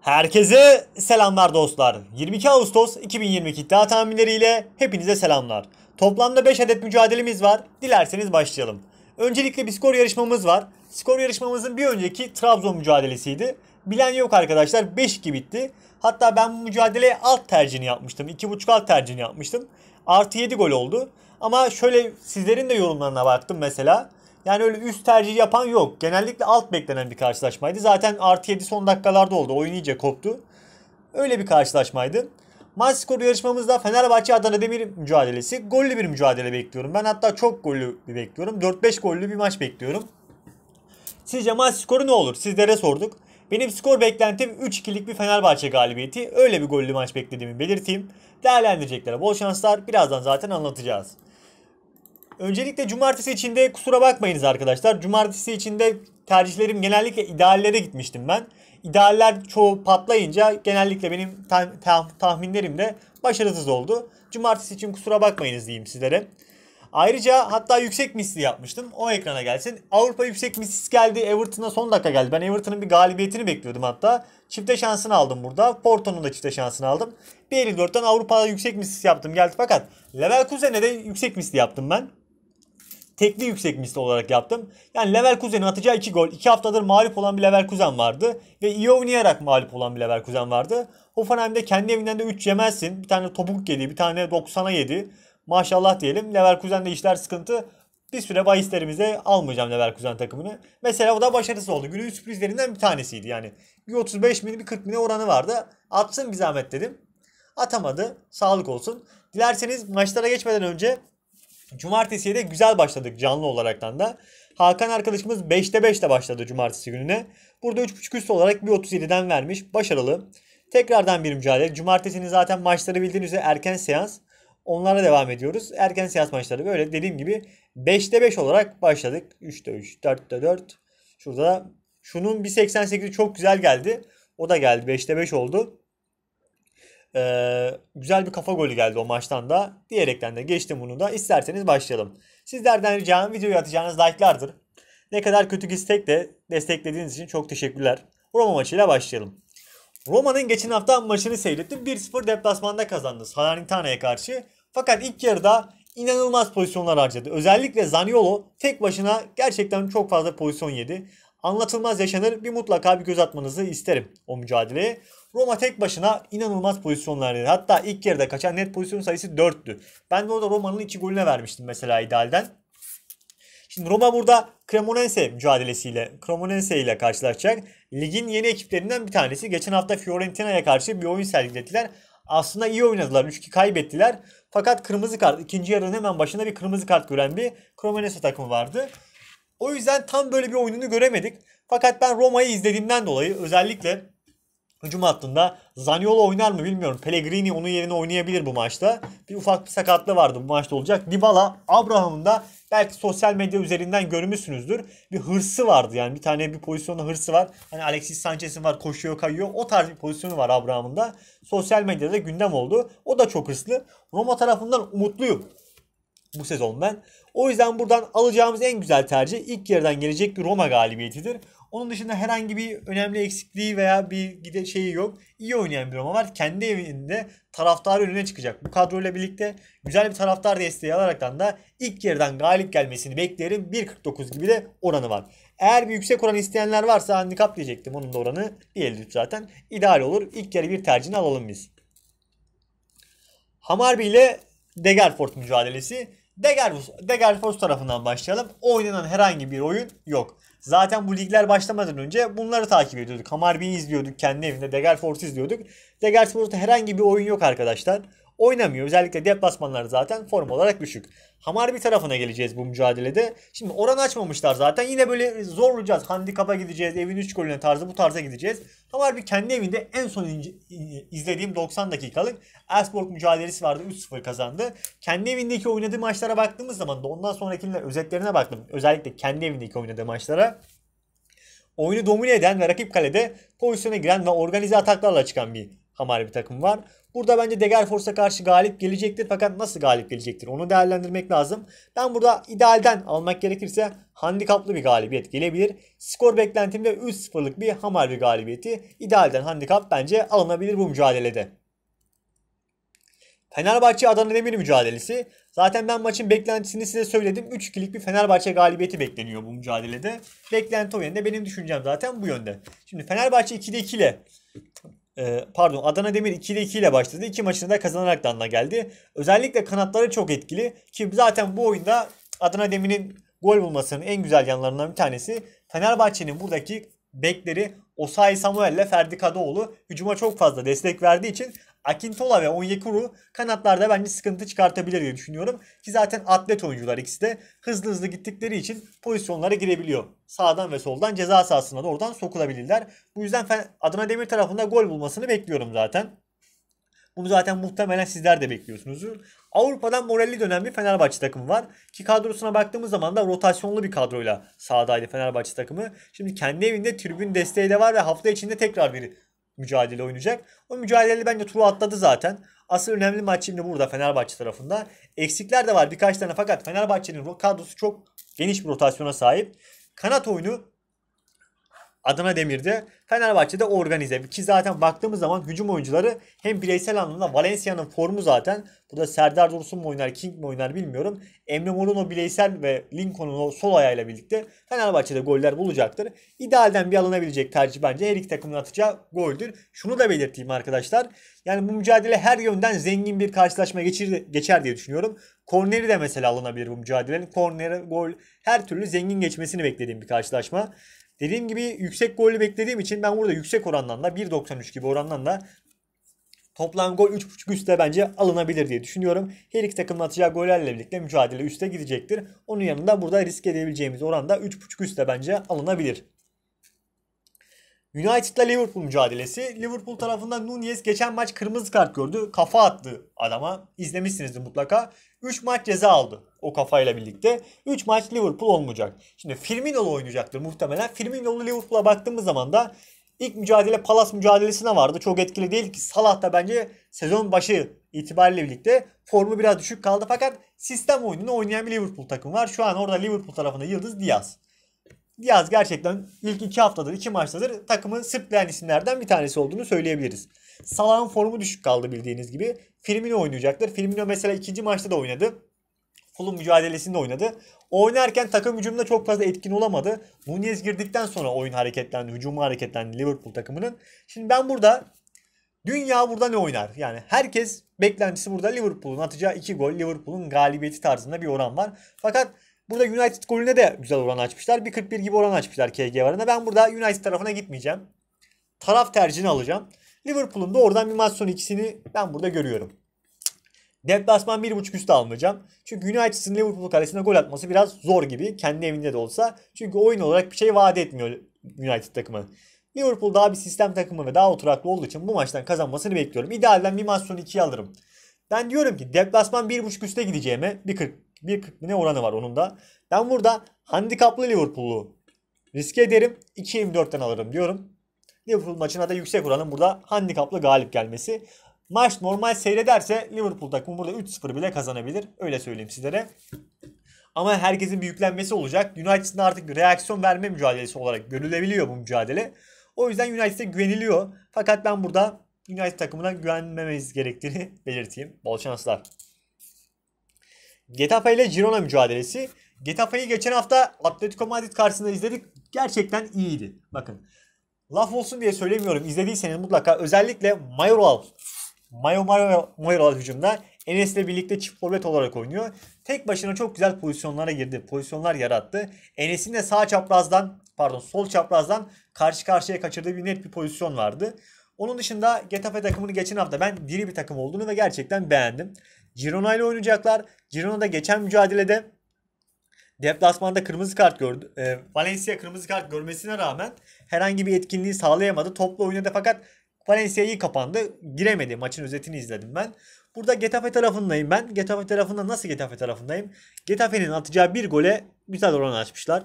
Herkese selamlar dostlar. 22 Ağustos 2022 iddia tahminleriyle hepinize selamlar. Toplamda 5 adet mücadelemiz var. Dilerseniz başlayalım. Öncelikle bir skor yarışmamız var. Skor yarışmamızın bir önceki Trabzon mücadelesiydi. Bilen yok arkadaşlar 5-2 bitti. Hatta ben bu mücadeleye alt tercihini yapmıştım. 2.5 alt tercihini yapmıştım. Artı 7 gol oldu. Ama şöyle sizlerin de yorumlarına baktım mesela. Yani öyle üst tercih yapan yok. Genellikle alt beklenen bir karşılaşmaydı. Zaten artı 7 son dakikalarda oldu. Oyun iyice koptu. Öyle bir karşılaşmaydı. Maç skoru yarışmamızda Fenerbahçe Adana Demir mücadelesi. Gollü bir mücadele bekliyorum. Ben hatta çok gollü bir bekliyorum. 4-5 gollü bir maç bekliyorum. Sizce maç skoru ne olur? Sizlere sorduk. Benim skor beklentim 3-2'lik bir Fenerbahçe galibiyeti. Öyle bir gollü maç beklediğimi belirteyim. Değerlendireceklere bol şanslar. Birazdan zaten anlatacağız. Öncelikle cumartesi içinde kusura bakmayınız arkadaşlar. Cumartesi içinde tercihlerim genellikle ideallere gitmiştim ben. İdealler çoğu patlayınca genellikle benim ta- tahminlerim de başarısız oldu. Cumartesi için kusura bakmayınız diyeyim sizlere. Ayrıca hatta yüksek misli yapmıştım. O ekrana gelsin. Avrupa yüksek mislis geldi. Everton'a son dakika geldi. Ben Everton'ın bir galibiyetini bekliyordum hatta. Çifte şansını aldım burada. Porto'nun da çifte şansını aldım. 1.54'ten Avrupa'da yüksek mislis yaptım geldi fakat Leverkusen'e de yüksek misli yaptım ben tekli yüksek misli olarak yaptım. Yani Leverkusen'in atacağı 2 gol. 2 haftadır mağlup olan bir Leverkusen vardı. Ve iyi oynayarak mağlup olan bir Leverkusen vardı. Hoffenheim'de kendi evinden de 3 yemezsin. Bir tane topuk yedi, bir tane 90'a yedi. Maşallah diyelim. Leverkusen'de işler sıkıntı. Bir süre bahislerimize almayacağım Leverkusen takımını. Mesela o da başarısı oldu. Günün sürprizlerinden bir tanesiydi yani. Bir 35 bin bir 40 bine oranı vardı. Atsın bir zahmet dedim. Atamadı. Sağlık olsun. Dilerseniz maçlara geçmeden önce Cumartesiye de güzel başladık canlı olaraktan da. Hakan arkadaşımız 5'te 5'te başladı cumartesi gününe. Burada 3.5 üst olarak 1.37'den vermiş. Başarılı. Tekrardan bir mücadele. Cumartesinin zaten maçları bildiğiniz üzere erken seans. Onlara devam ediyoruz. Erken seans maçları böyle dediğim gibi 5'te 5 olarak başladık. 3'te 3, 4'te 4. Şurada şunun 1.88'i çok güzel geldi. O da geldi. 5'te 5 oldu. Ee, güzel bir kafa golü geldi o maçtan da. Diyerekten de geçtim bunu da. İsterseniz başlayalım. Sizlerden ricam videoyu atacağınız like'lardır. Ne kadar kötü gitsek de desteklediğiniz için çok teşekkürler. Roma maçıyla başlayalım. Roma'nın geçen hafta maçını seyrettim. 1-0 deplasmanda kazandı Salernitano'ya karşı. Fakat ilk yarıda inanılmaz pozisyonlar harcadı. Özellikle Zaniolo tek başına gerçekten çok fazla pozisyon yedi anlatılmaz yaşanır. Bir mutlaka bir göz atmanızı isterim o mücadeleye. Roma tek başına inanılmaz pozisyonlar dedi. Hatta ilk yarıda kaçan net pozisyon sayısı 4'tü. Ben de orada Roma'nın 2 golüne vermiştim mesela idealden. Şimdi Roma burada Cremonense mücadelesiyle, Cremonense ile karşılaşacak. Ligin yeni ekiplerinden bir tanesi. Geçen hafta Fiorentina'ya karşı bir oyun sergilediler. Aslında iyi oynadılar. 3-2 kaybettiler. Fakat kırmızı kart, ikinci yarının hemen başında bir kırmızı kart gören bir Cremonense takımı vardı. O yüzden tam böyle bir oyununu göremedik. Fakat ben Roma'yı izlediğimden dolayı özellikle hücum hattında Zaniolo oynar mı bilmiyorum. Pellegrini onun yerine oynayabilir bu maçta. Bir ufak bir sakatlığı vardı bu maçta olacak. Dybala, Abraham'ın da belki sosyal medya üzerinden görmüşsünüzdür. Bir hırsı vardı yani bir tane bir pozisyonda hırsı var. Hani Alexis Sanchez'in var koşuyor kayıyor. O tarz bir pozisyonu var Abraham'ın da. Sosyal medyada gündem oldu. O da çok hırslı. Roma tarafından umutluyum bu sezon sezondan. O yüzden buradan alacağımız en güzel tercih ilk yarıdan gelecek bir Roma galibiyetidir. Onun dışında herhangi bir önemli eksikliği veya bir gide şeyi yok. İyi oynayan bir Roma var. Kendi evinde taraftarı önüne çıkacak. Bu kadroyla birlikte güzel bir taraftar desteği alaraktan da ilk yarıdan galip gelmesini beklerim. 1.49 gibi de oranı var. Eğer bir yüksek oran isteyenler varsa handikap diyecektim. Onun da oranı 1.53 zaten. ideal olur. İlk yarı bir tercihini alalım biz. Hamarbi ile Degerford mücadelesi. Degerfus, Degerfus tarafından başlayalım. Oynanan herhangi bir oyun yok. Zaten bu ligler başlamadan önce bunları takip ediyorduk. Hamarbi'yi izliyorduk kendi evinde. Degerfort'u izliyorduk. Degerfort'ta herhangi bir oyun yok arkadaşlar oynamıyor. Özellikle deplasmanlar zaten form olarak düşük. Hamar bir tarafına geleceğiz bu mücadelede. Şimdi oran açmamışlar zaten. Yine böyle zorlayacağız. Handikapa gideceğiz. Evin 3 golüne tarzı bu tarza gideceğiz. Hamar bir kendi evinde en son izlediğim 90 dakikalık Ersborg mücadelesi vardı. 3-0 kazandı. Kendi evindeki oynadığı maçlara baktığımız zaman da ondan sonrakiler özetlerine baktım. Özellikle kendi evindeki oynadığı maçlara oyunu domine eden ve rakip kalede pozisyona giren ve organize ataklarla çıkan bir hamar bir takım var. Burada bence Degerfors'a karşı galip gelecektir fakat nasıl galip gelecektir onu değerlendirmek lazım. Ben burada idealden almak gerekirse handikaplı bir galibiyet gelebilir. Skor beklentimde 3-0'lık bir hamar bir galibiyeti idealden handikap bence alınabilir bu mücadelede. Fenerbahçe Adana Demir mücadelesi. Zaten ben maçın beklentisini size söyledim. 3-2'lik bir Fenerbahçe galibiyeti bekleniyor bu mücadelede. Beklenti o yönde. Benim düşüncem zaten bu yönde. Şimdi Fenerbahçe 2'de 2 ile ee, pardon Adana Demir 2 ile 2 ile başladı. İki maçını da kazanarak Danla geldi. Özellikle kanatları çok etkili ki zaten bu oyunda Adana Demir'in gol bulmasının en güzel yanlarından bir tanesi Fenerbahçe'nin buradaki bekleri Osayi Samuel ile Ferdi Kadıoğlu hücuma çok fazla destek verdiği için Akintola ve Onyekuru kanatlarda bence sıkıntı çıkartabilir diye düşünüyorum. Ki zaten atlet oyuncular ikisi de hızlı hızlı gittikleri için pozisyonlara girebiliyor. Sağdan ve soldan ceza sahasına da oradan sokulabilirler. Bu yüzden Adana Demir tarafında gol bulmasını bekliyorum zaten. Bunu zaten muhtemelen sizler de bekliyorsunuz Avrupa'dan moralli dönen bir Fenerbahçe takımı var. Ki kadrosuna baktığımız zaman da rotasyonlu bir kadroyla sahadaydı Fenerbahçe takımı. Şimdi kendi evinde tribün desteği de var ve hafta içinde tekrar bir mücadele oynayacak. O mücadele bence turu atladı zaten. Asıl önemli maç şimdi burada Fenerbahçe tarafında. Eksikler de var birkaç tane fakat Fenerbahçe'nin kadrosu çok geniş bir rotasyona sahip. Kanat oyunu Adana Demir'de Fenerbahçe'de organize. Ki zaten baktığımız zaman hücum oyuncuları hem bireysel anlamda Valencia'nın formu zaten. Burada Serdar Dursun mu oynar, King mi oynar bilmiyorum. Emre Moruno bireysel ve Lincoln'un o sol ayağıyla birlikte Fenerbahçe'de goller bulacaktır. İdealden bir alınabilecek tercih bence her iki takımın atacağı goldür. Şunu da belirteyim arkadaşlar. Yani bu mücadele her yönden zengin bir karşılaşma geçir, geçer diye düşünüyorum. Korneri de mesela alınabilir bu mücadelenin. Korneri, gol her türlü zengin geçmesini beklediğim bir karşılaşma. Dediğim gibi yüksek golü beklediğim için ben burada yüksek orandan da 1.93 gibi orandan da toplam gol 3.5 üstte bence alınabilir diye düşünüyorum. Her iki takımın atacağı gollerle birlikte mücadele üstte gidecektir. Onun yanında burada risk edebileceğimiz oranda 3.5 üstte bence alınabilir. United ile Liverpool mücadelesi. Liverpool tarafından Nunez geçen maç kırmızı kart gördü. Kafa attı adama. İzlemişsinizdir mutlaka. 3 maç ceza aldı o kafayla birlikte. 3 maç Liverpool olmayacak. Şimdi Firmino oynayacaktır muhtemelen. Firmino'lu Liverpool'a baktığımız zaman da ilk mücadele Palas mücadelesine vardı. Çok etkili değil ki Salah da bence sezon başı itibariyle birlikte formu biraz düşük kaldı. Fakat sistem oyununu oynayan bir Liverpool takım var. Şu an orada Liverpool tarafında Yıldız Diaz. Diaz gerçekten ilk iki haftadır, iki maçtadır takımın sırtlayan isimlerden bir tanesi olduğunu söyleyebiliriz. Salah'ın formu düşük kaldı bildiğiniz gibi. Firmino oynayacaktır. Firmino mesela ikinci maçta da oynadı. Fulham mücadelesinde oynadı. Oynarken takım hücumda çok fazla etkin olamadı. Nunez girdikten sonra oyun hareketlendi, hücumu hareketlendi Liverpool takımının. Şimdi ben burada dünya burada ne oynar? Yani herkes beklentisi burada Liverpool'un atacağı 2 gol, Liverpool'un galibiyeti tarzında bir oran var. Fakat Burada United golüne de güzel oran açmışlar. 1.41 gibi oran açmışlar KG varına. Ben burada United tarafına gitmeyeceğim. Taraf tercihini alacağım. Liverpool'un da oradan bir maç sonu ikisini ben burada görüyorum. Deplasman 1.5 üstü almayacağım. Çünkü United'ın Liverpool kalesine gol atması biraz zor gibi. Kendi evinde de olsa. Çünkü oyun olarak bir şey vaat etmiyor United takımı. Liverpool daha bir sistem takımı ve daha oturaklı olduğu için bu maçtan kazanmasını bekliyorum. İdealden bir maç sonu 2'ye alırım. Ben diyorum ki deplasman 1.5 üste gideceğime 1.40 1.40 bine oranı var onun da. Ben burada handikaplı Liverpool'u riske ederim. 2.24'ten alırım diyorum. Liverpool maçına da yüksek oranın burada handikaplı galip gelmesi. Maç normal seyrederse Liverpool takımı burada 3-0 bile kazanabilir. Öyle söyleyeyim sizlere. Ama herkesin büyüklenmesi olacak. United'ın artık bir reaksiyon verme mücadelesi olarak görülebiliyor bu mücadele. O yüzden United'e güveniliyor. Fakat ben burada United takımına güvenmememiz gerektiğini belirteyim. Bol şanslar. Getafe ile Girona mücadelesi. Getafe'yi geçen hafta Atletico Madrid karşısında izledik. Gerçekten iyiydi. Bakın. Laf olsun diye söylemiyorum. İzlediyseniz mutlaka özellikle Mayoral Mayo Mayo Mayoral hücumda Enes'le birlikte çift forvet olarak oynuyor. Tek başına çok güzel pozisyonlara girdi. Pozisyonlar yarattı. Enes'in de sağ çaprazdan pardon sol çaprazdan karşı karşıya kaçırdığı bir net bir pozisyon vardı. Onun dışında Getafe takımını geçen hafta ben diri bir takım olduğunu ve gerçekten beğendim. Girona ile oynayacaklar. Girona'da geçen mücadelede deplasmanda kırmızı kart gördü. E, Valencia kırmızı kart görmesine rağmen herhangi bir etkinliği sağlayamadı. Toplu oynadı fakat Valencia iyi kapandı. Giremedi. Maçın özetini izledim ben. Burada Getafe tarafındayım ben. Getafe tarafında nasıl Getafe tarafındayım? Getafe'nin atacağı bir gole güzel oran açmışlar.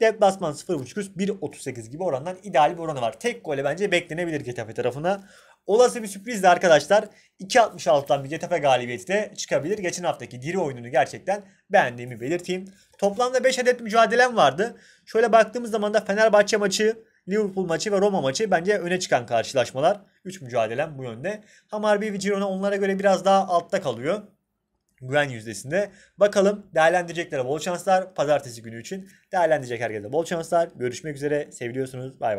Deplasman 0.5 1.38 gibi orandan ideal bir oranı var. Tek gole bence beklenebilir Getafe tarafına. Olası bir sürpriz de arkadaşlar 2.66'dan bir Getafe galibiyeti de çıkabilir. Geçen haftaki diri oyununu gerçekten beğendiğimi belirteyim. Toplamda 5 adet mücadelem vardı. Şöyle baktığımız zaman da Fenerbahçe maçı, Liverpool maçı ve Roma maçı bence öne çıkan karşılaşmalar. 3 mücadelem bu yönde. Hamarbi ve Girona onlara göre biraz daha altta kalıyor güven yüzdesinde. Bakalım değerlendirecekler bol şanslar. Pazartesi günü için değerlendirecek herkese bol şanslar. Görüşmek üzere. Seviliyorsunuz. Bay bay.